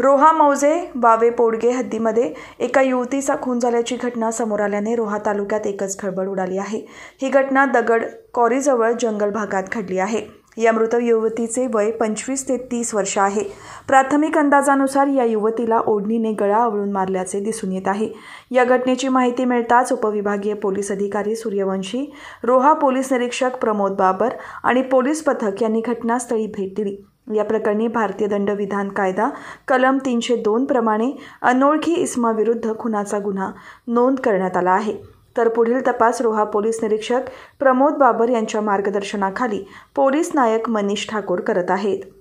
रोहा मौजे बावे पोडगे हद्दीमध्ये एका युवतीचा खून झाल्याची घटना समोर आल्याने रोहा तालुक्यात एकच खळबळ उडाली आहे ही घटना दगड कॉरीजवळ जंगल भागात घडली आहे या मृत युवतीचे वय पंचवीस ते तीस वर्ष आहे प्राथमिक अंदाजानुसार या युवतीला ओढणीने गळा आवळून मारल्याचे दिसून येत आहे या घटनेची माहिती मिळताच उपविभागीय पोलीस अधिकारी सूर्यवंशी रोहा पोलीस निरीक्षक प्रमोद बाबर आणि पोलीस पथक यांनी घटनास्थळी भेट दिली या प्रकरणी भारतीय दंडविधान कायदा कलम तीनशे दोन प्रमाणे अनोळखी विरुद्ध खुनाचा गुन्हा नोंद करण्यात आला आहे तर पुढील तपास रोहा पोलीस निरीक्षक प्रमोद बाबर यांच्या मार्गदर्शनाखाली पोलीस नायक मनीष ठाकूर करत आहेत